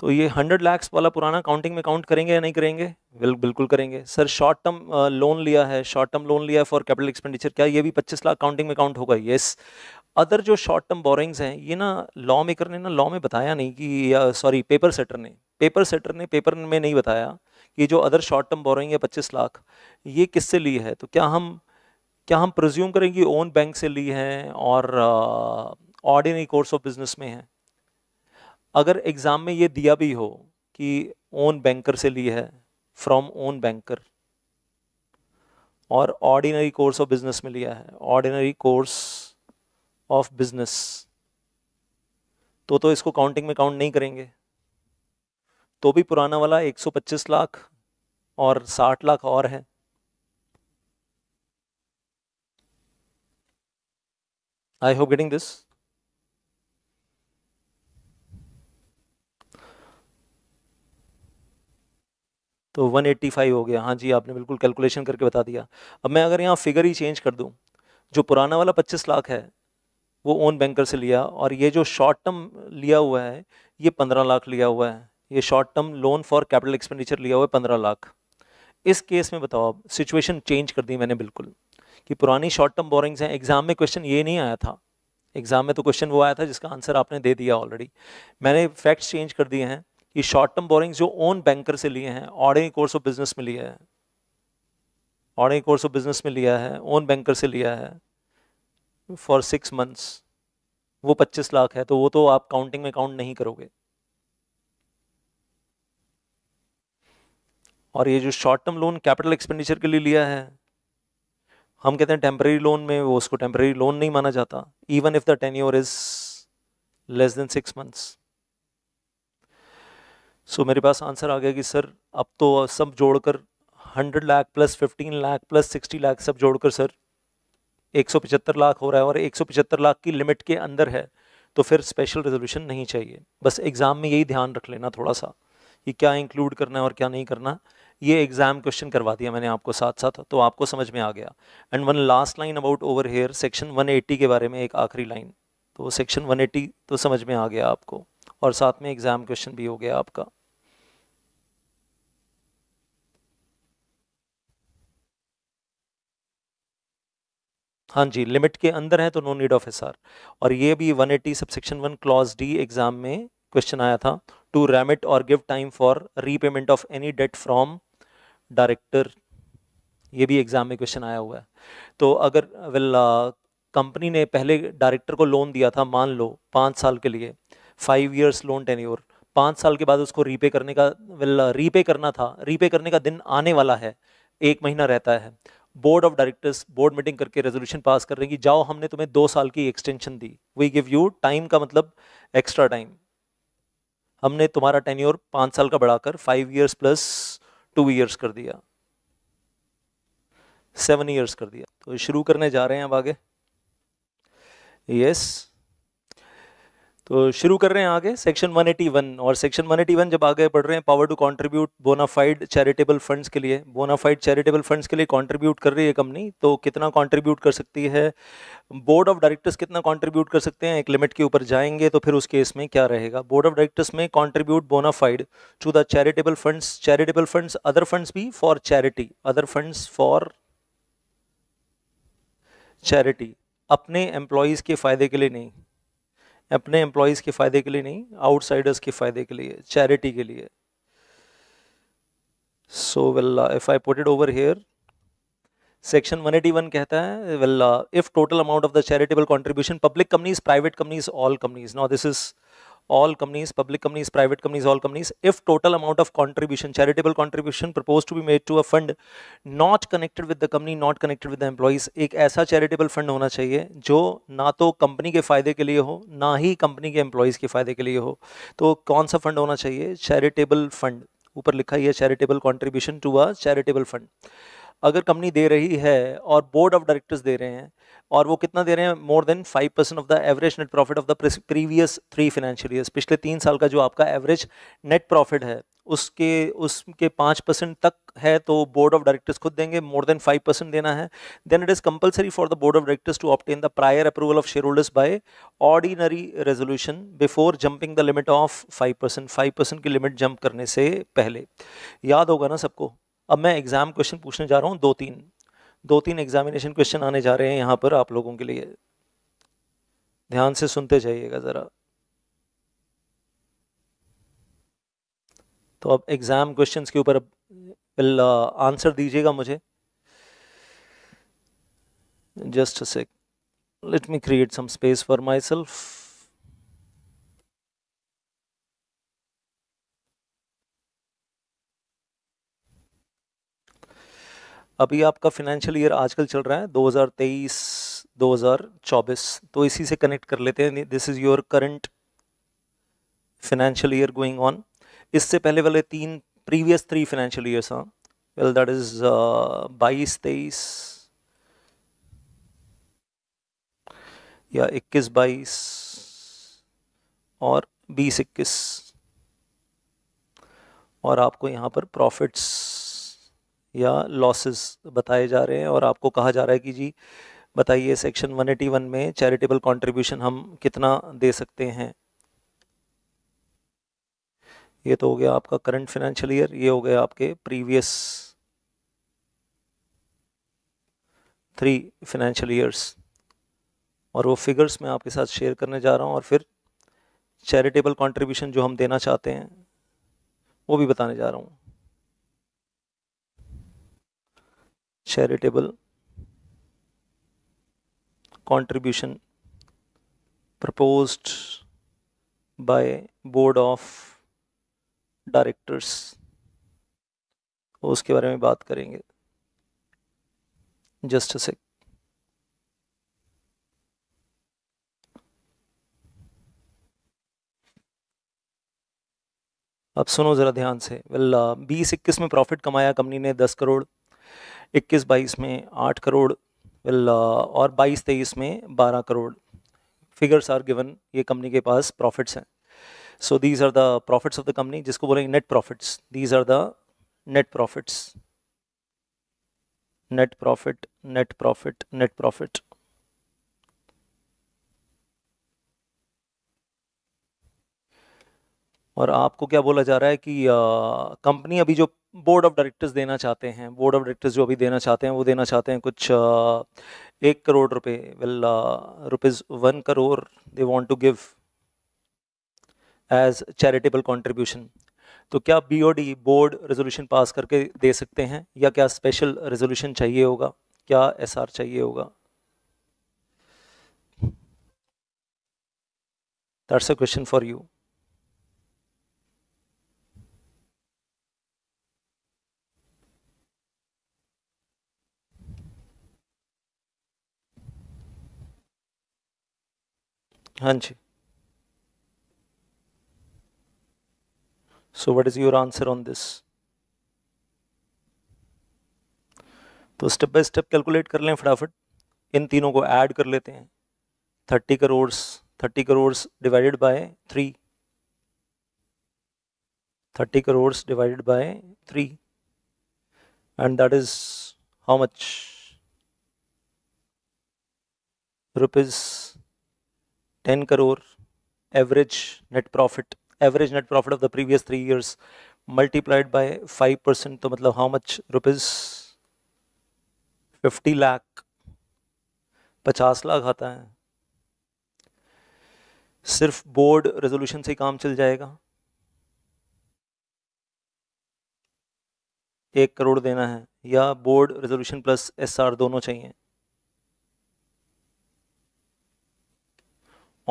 तो ये हंड्रेड लैक्स वाला पुराना काउंटिंग में काउंट करेंगे या नहीं करेंगे बिल, बिल्कुल करेंगे सर शॉर्ट टर्म लोन लिया है शॉर्ट टर्म लोन लिया है फॉर कैपिटल एक्सपेंडिचर क्या ये भी पच्चीस लाख काउंटिंग में काउंट होगा येस अदर जो शॉर्ट टर्म बोरिंग्स हैं ये ना लॉ मेकर ने ना लॉ में बताया नहीं कि सॉरी पेपर सेटर ने पेपर सेटर ने पेपर में नहीं बताया कि जो अदर शॉर्ट टर्म बोरिंग है पच्चीस लाख ये किससे ली है तो क्या हम क्या हम प्रज्यूम करेंगे ओन बैंक से ली है और ऑर्डिनरी कोर्स ऑफ बिजनेस में है अगर एग्ज़ाम में ये दिया भी हो कि ओन बैंकर से ली है फ्रॉम ओन बैंकर और ऑर्डिनरी कोर्स ऑफ बिजनेस में लिया है ऑर्डिनरी कोर्स ऑफ बिजनेस तो तो इसको काउंटिंग में काउंट नहीं करेंगे तो भी पुराना वाला 125 लाख और 60 लाख और है आई होप गेटिंग दिस तो 185 हो गया हाँ जी आपने बिल्कुल कैलकुलेशन करके बता दिया अब मैं अगर यहाँ फिगर ही चेंज कर दूँ जो पुराना वाला 25 लाख है वो ओन बैंकर से लिया और ये जो शॉर्ट टर्म लिया हुआ है ये 15 लाख लिया हुआ है ये short term loan for capital expenditure लिया हुआ है पंद्रह लाख इस केस में बताओ आप सिचुएशन चेंज कर दी मैंने बिल्कुल कि पुरानी शॉर्ट टर्म बोरिंग्स हैं एग्ज़ाम में क्वेश्चन ये नहीं आया था एग्ज़ाम में तो क्वेश्चन वो आया था जिसका आंसर आपने दे दिया ऑलरेडी मैंने फैक्ट्स चेंज कर दिए हैं ये शॉर्ट टर्म बोरिंग जो ओन बैंकर से लिए हैं ऑर्डरिंग कोर्स ऑफ बिजनेस में लिया है ऑर्डरिंग कोर्स ऑफ बिजनेस में लिया है ओन बैंकर से लिया है फॉर सिक्स मंथ्स वो पच्चीस लाख है तो वो तो आप काउंटिंग में काउंट नहीं करोगे और ये जो short term loan capital expenditure के लिए लिया है हम कहते हैं टेम्प्रेरी लोन में वो उसको टेम्प्रेरी लोन नहीं माना जाता even if the tenure is less than six months so मेरे पास आंसर आ गया कि सर अब तो सब जोड़कर hundred lakh plus fifteen lakh plus sixty lakh सब जोड़कर सर एक सौ पचहत्तर लाख हो रहा है और एक सौ पचहत्तर लाख की लिमिट के अंदर है तो फिर स्पेशल रेजोल्यूशन नहीं चाहिए बस एग्ज़ाम में यही ध्यान रख लेना थोड़ा सा कि क्या इंक्लूड करना है और क्या नहीं करना ये एग्ज़ाम क्वेश्चन करवा दिया मैंने आपको साथ साथ तो आपको समझ में आ गया and one last line about over here section eighty के बारे में एक आखिरी लाइन तो सेक्शन 180 तो समझ में आ गया आपको और साथ में एग्ज़ाम क्वेश्चन भी हो गया आपका हाँ जी लिमिट के अंदर है तो नो नीड ऑफ एस और ये भी 180 eighty subsection one clause D exam में क्वेश्चन आया था टू रेमिट और give time for repayment of any debt from director ये भी एग्जाम में क्वेश्चन आया हुआ है तो अगर वेल कंपनी uh, ने पहले डायरेक्टर को लोन दिया था मान लो पाँच साल के लिए फाइव ईयर्स लोन ईयर पाँच साल के बाद उसको रीपे करने का वेल रीपे uh, करना था रीपे करने का दिन आने वाला है एक महीना रहता है board of directors board meeting करके रेजोल्यूशन पास कर रहे हैं कि जाओ हमने तुम्हें दो साल की एक्सटेंशन दी वी गिव यू टाइम का मतलब एक्स्ट्रा टाइम हमने तुम्हारा टेन्योर पांच साल का बढ़ाकर five years plus two years कर दिया सेवन ईयर्स कर दिया तो शुरू करने जा रहे हैं अब आगे यस yes. तो शुरू कर रहे हैं आगे सेक्शन 181 और सेक्शन 181 जब आगे बढ़ रहे हैं power to contribute bona fide charitable funds के लिए बोनाफाइड चैरिटेबल फंड्स के लिए कंट्रीब्यूट कर रही है कंपनी तो कितना कंट्रीब्यूट कर सकती है बोर्ड ऑफ डायरेक्टर्स कितना कंट्रीब्यूट कर सकते हैं एक लिमिट के ऊपर जाएंगे तो फिर उस केस में क्या रहेगा बोर्ड ऑफ डायरेक्टर्स में contribute bona fide to the charitable fund charitable funds other funds भी for charity other funds for charity अपने एम्प्लॉयज़ के फ़ायदे के लिए नहीं अपने एम्प्लॉयज़ के फ़ायदे के लिए नहीं आउटसाइडर्स के फ़ायदे के लिए चैरिटी के लिए so well if I put it over here section 181 कहता है well if total amount of the charitable contribution public companies private companies all companies now this is all companies, public companies, private companies, all companies, if total amount of contribution, charitable contribution proposed to be made to a fund not connected with the company, not connected with the employees, एक ऐसा charitable fund होना चाहिए जो ना तो company के फायदे के लिए हो ना ही कंपनी के एम्प्लॉयज़ के फायदे के लिए हो तो कौन सा फंड होना चाहिए चैरिटेबल फंड ऊपर लिखा ही है charitable contribution to a charitable fund अगर कंपनी दे रही है और बोर्ड ऑफ डायरेक्टर्स दे रहे हैं और वो कितना दे रहे हैं more than five percent of the average net profit of the previous three financial years पिछले तीन साल का जो आपका एवरेज नेट प्रॉफिट है उसके उसके पाँच परसेंट तक है तो बोर्ड ऑफ डायरेक्टर्स खुद देंगे मोर देन फाइव परसेंट देना है then it is compulsory for the board of directors to obtain the prior approval of share shareholders by ordinary resolution before jumping the limit of five percent five percent की लिमिट jump करने से पहले याद होगा ना सबको अब मैं एग्जाम क्वेश्चन पूछने जा रहा हूँ दो तीन दो तीन एग्जामिनेशन क्वेश्चन आने जा रहे हैं यहाँ पर आप लोगों के लिए ध्यान से सुनते जाइएगा ज़रा तो अब एग्ज़ाम क्वेश्चंस के ऊपर आंसर दीजिएगा मुझे just sec let me create some space for myself अभी आपका फाइनेंशियल ईयर आजकल चल रहा है 2023 2024 तो इसी से कनेक्ट कर लेते हैं this is your current financial year going on इससे पहले वाले तीन प्रीवियस थ्री फाइनेंशियल ईयर्स हाँ वेल दैट इज़ बाईस तेईस या इक्कीस बाईस और बीस इक्कीस और आपको यहाँ पर प्रॉफिट्स या लॉसेस बताए जा रहे हैं और आपको कहा जा रहा है कि जी बताइए सेक्शन 181 में चैरिटेबल कंट्रीब्यूशन हम कितना दे सकते हैं ये तो हो गया आपका करंट फाइनेंशियल ईयर ये हो गया आपके प्रीवियस थ्री फाइनेंशियल ईयर्स और वो फिगर्स मैं आपके साथ शेयर करने जा रहा हूँ और फिर चैरिटेबल कंट्रीब्यूशन जो हम देना चाहते हैं वो भी बताने जा रहा हूँ charitable contribution proposed by board of directors उसके बारे में बात करेंगे जस्ट से अब सुनो ज़रा ध्यान से वेल बीस इक्कीस में प्रॉफिट कमाया कंपनी ने दस करोड़ इक्कीस बाईस में आठ करोड़ uh, और बाईस तेईस में बारह करोड़ फिगर्स आर गिवन ये कंपनी के पास प्रॉफिट्स हैं so these are the profits of the company जिसको बोलेंगे net profits these are the net profits net profit net profit net profit और आपको क्या बोला जा रहा है कि कंपनी uh, अभी जो बोर्ड ऑफ डायरेक्टर्स देना चाहते हैं बोर्ड ऑफ डायरेक्टर्स जो अभी देना चाहते हैं वो देना चाहते हैं कुछ uh, एक करोड़ रुपए well rupees one crore they want to give as charitable contribution तो क्या बीओडी बोर्ड रेजोल्यूशन पास करके दे सकते हैं या क्या स्पेशल रेजोल्यूशन चाहिए होगा क्या एस चाहिए होगा that's a question for you हाँ जी so what is your answer on this तो स्टेप बाय स्टेप कैलकुलेट कर लें फटाफट इन तीनों को ऐड कर लेते हैं thirty crore thirty crore divided by three thirty crore divided by three and that is how much rupees 10 crore average net profit average net profit of the previous 3 years multiplied by 5% to matlab how much rupees 50 lakh 50 lakh आता है सिर्फ board resolution से ही काम चल जाएगा एक करोड़ देना है या बोर्ड रेजोल्यूशन प्लस एसआर दोनों चाहिए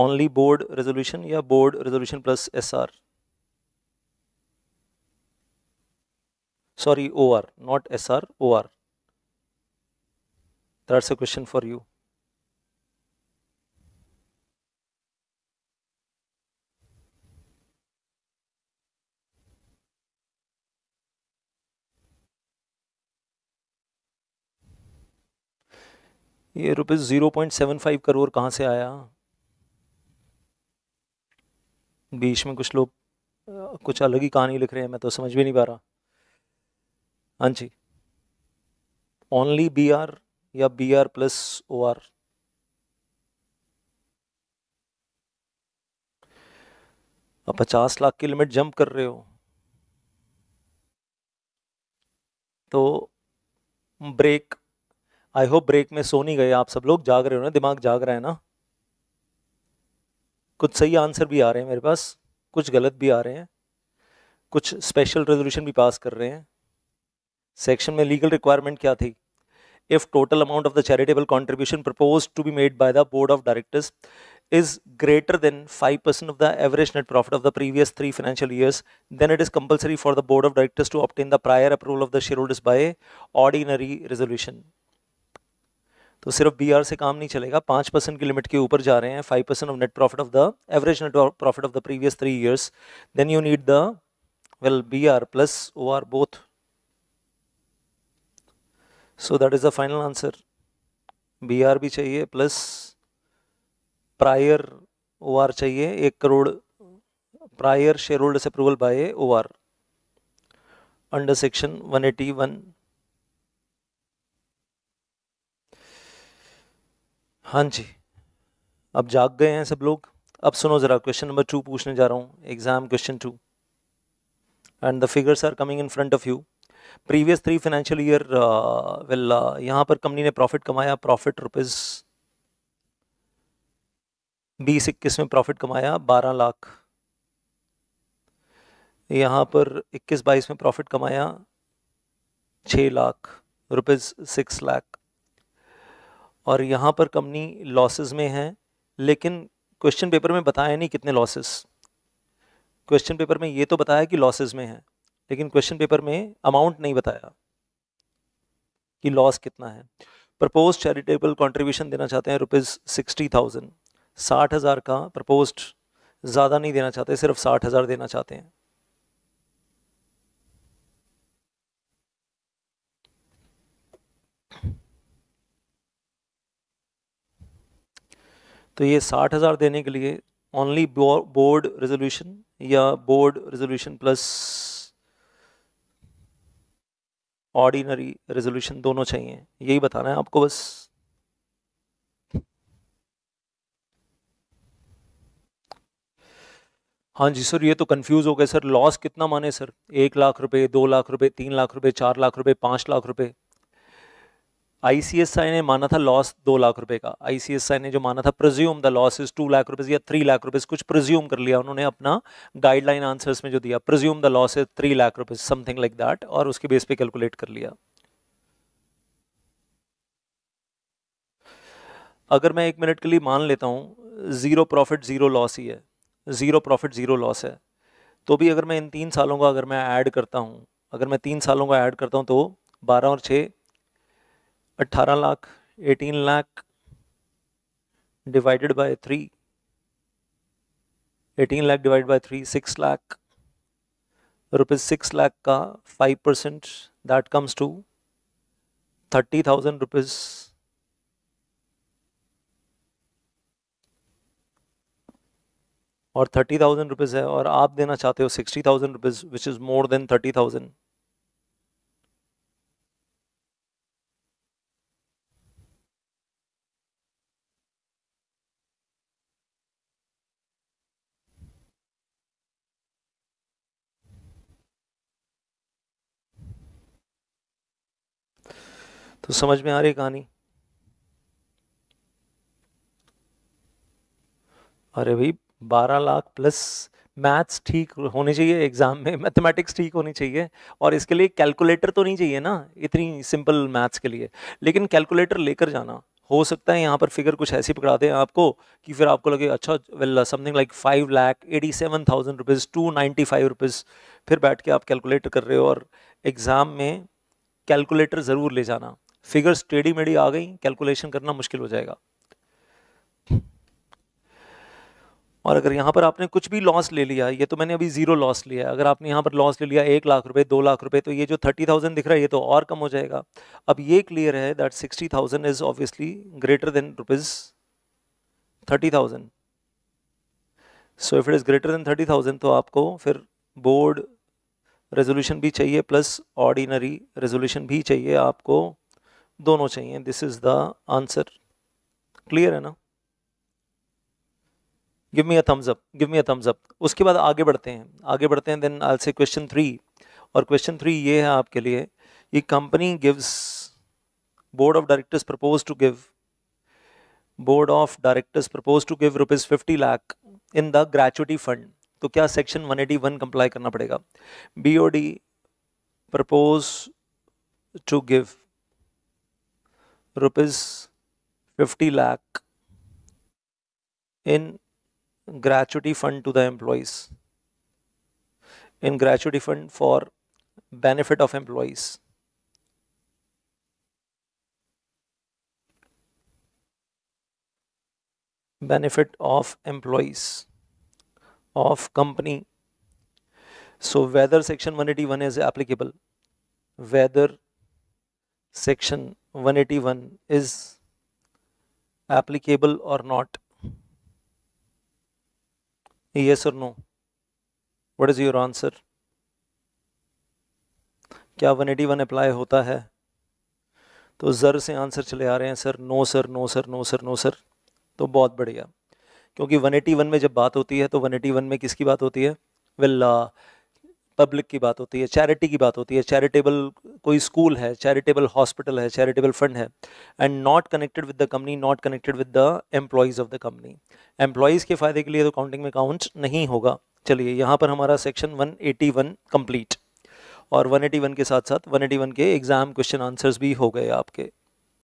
ओनली बोर्ड रेजोल्यूशन या board resolution plus S R sorry O R S R O R OR that's a question for you ये rupees zero point seven five crore कहाँ से आया बीच में कुछ लोग कुछ अलग ही कहानी लिख रहे हैं मैं तो समझ भी नहीं पा रहा हाँ जी ओनली बी आर या B R plus O R पचास लाख की लिमिट जंप कर रहे हो तो ब्रेक आई होप ब्रेक में सो नहीं गए आप सब लोग जाग रहे हो ना दिमाग जाग रहा है ना कुछ सही आंसर भी आ रहे हैं मेरे पास कुछ गलत भी आ रहे हैं कुछ स्पेशल रेजोल्यूशन भी पास कर रहे हैं सेक्शन में लीगल रिक्वायरमेंट क्या थी if total amount of the charitable contribution propose to be made by the board of directors is greater than five percent of the average net profit of the previous three financial years then it is compulsory for the board of directors to obtain the prior approval of the shareholders by ordinary resolution तो सिर्फ B are से काम नहीं चलेगा पाँच percent की limit के ऊपर जा रहे हैं five percent of net profit of the average net profit of the previous three years then you need the well B R plus O R both so that is the final answer B R भी चाहिए plus prior O R चाहिए एक crore prior shareholders approval by O R one eighty one हाँ जी अब जाग गए हैं सब लोग अब सुनो ज़रा क्वेश्चन नंबर टू पूछने जा रहा हूँ exam question two and the figures are coming in front of you previous three financial year well यहाँ पर कंपनी ने प्रॉफिट कमाया प्रॉफिट रुपीज़ बीस इक्कीस में प्रॉफिट कमाया बारह लाख यहाँ पर इक्कीस बाईस में प्रॉफिट कमाया छः लाख रुपीज़ सिक्स लाख और यहाँ पर कंपनी लॉसेस में है लेकिन क्वेश्चन पेपर में बताया नहीं कितने लॉसेस क्वेश्चन पेपर में ये तो बताया कि लॉसेज में है लेकिन क्वेश्चन पेपर में अमाउंट नहीं बताया कि लॉस कितना है प्रपोज चैरिटेबल कंट्रीब्यूशन देना चाहते हैं रुपीज़ सिक्सटी थाउजेंड साठ हज़ार का प्रपोज ज़्यादा नहीं देना चाहते सिर्फ साठ हज़ार देना चाहते हैं तो ये साठ हज़ार देने के लिए ओनली बोर्ड रेजोल्यूशन या board resolution plus ordinary resolution दोनों चाहिए यही बताना है आपको बस हाँ जी सर ये तो कंफ्यूज हो गए सर लॉस कितना माने सर एक लाख रुपए दो लाख रुपए तीन लाख रुपए चार लाख रुपए पाँच लाख रुपए आईसीएसआई ने माना था लॉस दो लाख रुपए का आईसीएसआई ने जो माना था presume the loss is two lakh रुपए या थ्री लाख रुपए कुछ प्रज्यूम कर लिया उन्होंने अपना गाइडलाइन आंसर्स में जो दिया presume the loss is three lakh रुपए समथिंग लाइक दैट और उसके बेस पे कैलकुलेट कर लिया अगर मैं एक मिनट के लिए मान लेता हूँ जीरो प्रॉफिट जीरो लॉस ही है जीरो प्रॉफिट जीरो लॉस है तो भी अगर मैं इन तीन सालों का अगर मैं ऐड करता हूँ अगर मैं तीन सालों का ऐड करता हूँ तो बारह और छः अट्ठारह lakh eighteen lakh divided by three eighteen lakh divide by three six lakh rupees six lakh का five percent that comes to thirty thousand rupees और थर्टी थाउजेंड रुपीज़ है और आप देना चाहते हो sixty thousand rupees which is more than thirty thousand तो समझ में आ रही कहानी अरे भाई बारह लाख प्लस मैथ्स ठीक होने चाहिए एग्जाम में मैथमेटिक्स ठीक होनी चाहिए और इसके लिए कैलकुलेटर तो नहीं चाहिए ना इतनी सिंपल मैथ्स के लिए लेकिन कैलकुलेटर लेकर जाना हो सकता है यहाँ पर फिगर कुछ ऐसी पकड़ा दें आपको कि फिर आपको लगे अच्छा well something like five lakh eighty seven thousand rupees two ninety five rupees फिर बैठ के आप कैलकुलेटर कर रहे हो और एग्ज़ाम में कैलकुलेटर ज़रूर ले जाना फिगर्स टेढ़ी मेढ़ी आ गई कैलकुलेशन करना मुश्किल हो जाएगा और अगर यहाँ पर आपने कुछ भी लॉस ले लिया ये तो मैंने अभी जीरो लॉस लिया है अगर आपने यहाँ पर लॉस ले लिया एक लाख रुपए दो लाख रुपए तो ये जो थर्टी थाउजेंड दिख रहा है ये तो और कम हो जाएगा अब ये क्लियर है that sixty thousand is obviously greater than rupees thirty thousand so if it is greater than thirty thousand तो आपको फिर बोर्ड रेजोल्यूशन भी चाहिए प्लस ऑर्डिनरी रेजोल्यूशन भी चाहिए आपको दोनों चाहिए this is the answer clear है ना give me a thumbs up give me a thumbs up उसके बाद आगे बढ़ते हैं आगे बढ़ते हैं then also question three और क्वेश्चन थ्री ये है आपके लिए ये company gives board of directors propose to give board of directors propose to give rupees fifty lakh in the gratuity fund तो क्या सेक्शन 181 कंप्लाई करना पड़ेगा B O D propose to give rupees 50 lakh in gratuity fund to the employees in gratuity fund for benefit of employees benefit of employees of company so whether section 181 is applicable whether section 181 is applicable or not yes or no what is your answer क्या 181 apply होता है तो ज़र से answer चले आ रहे हैं sir no sir no sir no sir no sir तो बहुत बढ़िया क्योंकि 181 में जब बात होती है तो 181 में किसकी बात होती है विल्ला uh, पब्लिक की बात होती है चैरिटी की बात होती है चैरिटेबल कोई स्कूल है चैरिटेबल हॉस्पिटल है चैरिटेबल फंड है and not connected with the company not connected with the employees of the company employees के फ़ायदे के लिए तो काउंटिंग में काउंट नहीं होगा चलिए यहाँ पर हमारा सेक्शन 181 कंप्लीट और 181 के साथ साथ 181 के एग्ज़ाम क्वेश्चन आंसर्स भी हो गए आपके